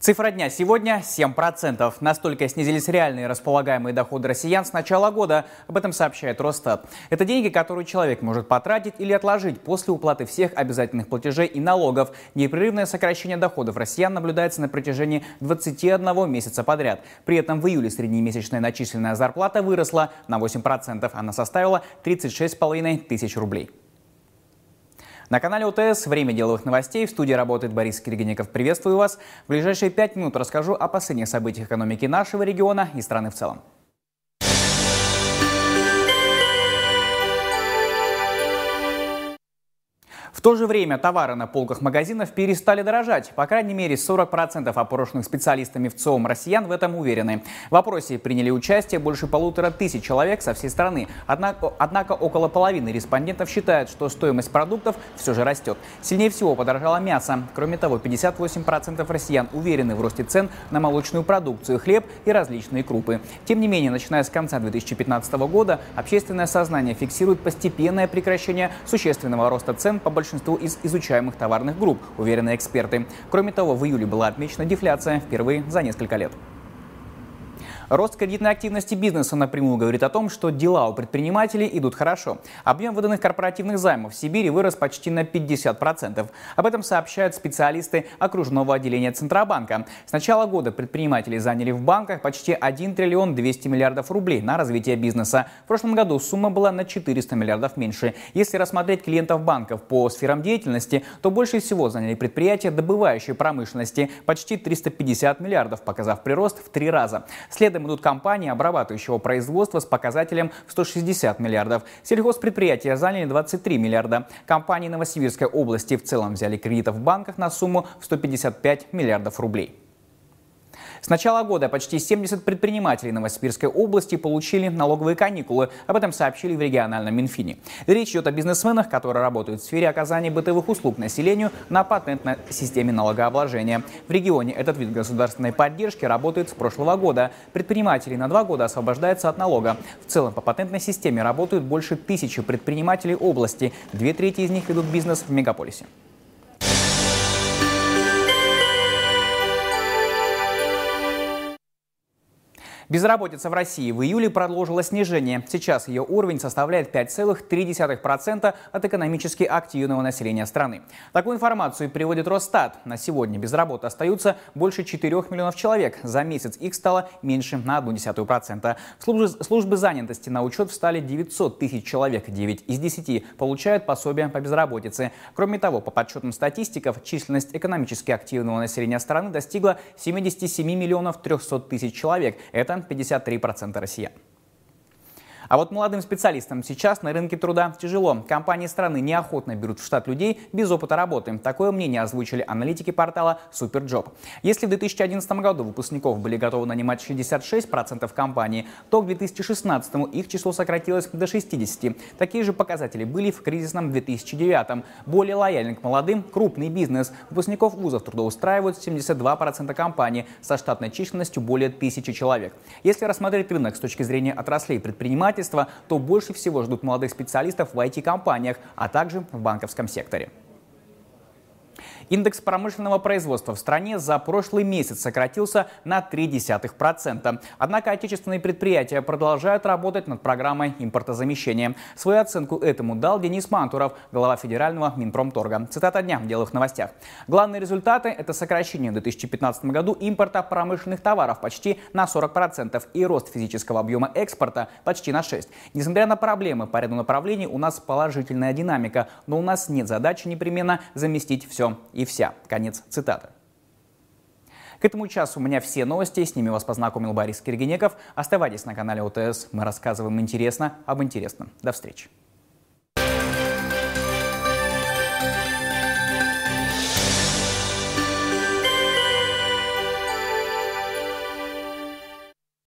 Цифра дня сегодня 7%. Настолько снизились реальные располагаемые доходы россиян с начала года. Об этом сообщает Росстат. Это деньги, которые человек может потратить или отложить после уплаты всех обязательных платежей и налогов. Непрерывное сокращение доходов россиян наблюдается на протяжении 21 месяца подряд. При этом в июле среднемесячная начисленная зарплата выросла на 8%. Она составила 36,5 тысяч рублей. На канале УТС «Время деловых новостей» в студии работает Борис Киргиников. Приветствую вас. В ближайшие пять минут расскажу о последних событиях экономики нашего региона и страны в целом. В то же время товары на полках магазинов перестали дорожать. По крайней мере, 40% опрошенных специалистами в ЦИОМ россиян в этом уверены. В опросе приняли участие больше полутора тысяч человек со всей страны. Однако, однако около половины респондентов считают, что стоимость продуктов все же растет. Сильнее всего подорожало мясо. Кроме того, 58% россиян уверены в росте цен на молочную продукцию, хлеб и различные крупы. Тем не менее, начиная с конца 2015 года, общественное сознание фиксирует постепенное прекращение существенного роста цен по большинству из изучаемых товарных групп, уверены эксперты. Кроме того, в июле была отмечена дефляция впервые за несколько лет. Рост кредитной активности бизнеса напрямую говорит о том, что дела у предпринимателей идут хорошо. Объем выданных корпоративных займов в Сибири вырос почти на 50%. Об этом сообщают специалисты окружного отделения Центробанка. С начала года предприниматели заняли в банках почти 1 триллион 200 миллиардов рублей на развитие бизнеса. В прошлом году сумма была на 400 миллиардов меньше. Если рассмотреть клиентов банков по сферам деятельности, то больше всего заняли предприятия добывающей промышленности – почти 350 миллиардов, показав прирост в три раза. Следом Трендом идут компании обрабатывающего производства с показателем в 160 миллиардов. Сельхозпредприятия заняли 23 миллиарда. Компании Новосибирской области в целом взяли кредитов в банках на сумму в 155 миллиардов рублей. С начала года почти 70 предпринимателей Новосибирской области получили налоговые каникулы. Об этом сообщили в региональном Минфине. Речь идет о бизнесменах, которые работают в сфере оказания бытовых услуг населению на патентной системе налогообложения. В регионе этот вид государственной поддержки работает с прошлого года. Предприниматели на два года освобождаются от налога. В целом по патентной системе работают больше тысячи предпринимателей области. Две трети из них ведут бизнес в мегаполисе. Безработица в России в июле продолжила снижение. Сейчас ее уровень составляет 5,3% от экономически активного населения страны. Такую информацию приводит Росстат. На сегодня без работы остаются больше 4 миллионов человек. За месяц их стало меньше на 0,1%. В службы, службы занятости на учет встали 900 тысяч человек. 9 из 10 получают пособие по безработице. Кроме того, по подсчетам статистиков, численность экономически активного населения страны достигла 77 миллионов 300 тысяч человек. Это 53% россиян. А вот молодым специалистам сейчас на рынке труда тяжело. Компании страны неохотно берут в штат людей без опыта работы. Такое мнение озвучили аналитики портала Superjob. Если в 2011 году выпускников были готовы нанимать 66% компаний, то к 2016 их число сократилось до 60. Такие же показатели были в кризисном 2009. Более лояльны к молодым крупный бизнес. Выпускников вузов трудоустраивают 72% компаний со штатной численностью более тысячи человек. Если рассмотреть рынок с точки зрения отраслей предпринимателей, предпринимательства, то больше всего ждут молодых специалистов в IT-компаниях, а также в банковском секторе. Индекс промышленного производства в стране за прошлый месяц сократился на 0,3%. Однако отечественные предприятия продолжают работать над программой импортозамещения. Свою оценку этому дал Денис Мантуров, глава Федерального Минпромторга. Цитата дня в деловых новостях. Главные результаты – это сокращение в 2015 году импорта промышленных товаров почти на 40% и рост физического объема экспорта почти на 6%. Несмотря на проблемы по ряду направлений, у нас положительная динамика, но у нас нет задачи непременно заместить все и вся. Конец цитаты. К этому часу у меня все новости, с ними вас познакомил Борис Киргинеков. Оставайтесь на канале ОТС, мы рассказываем интересно об интересном. До встречи.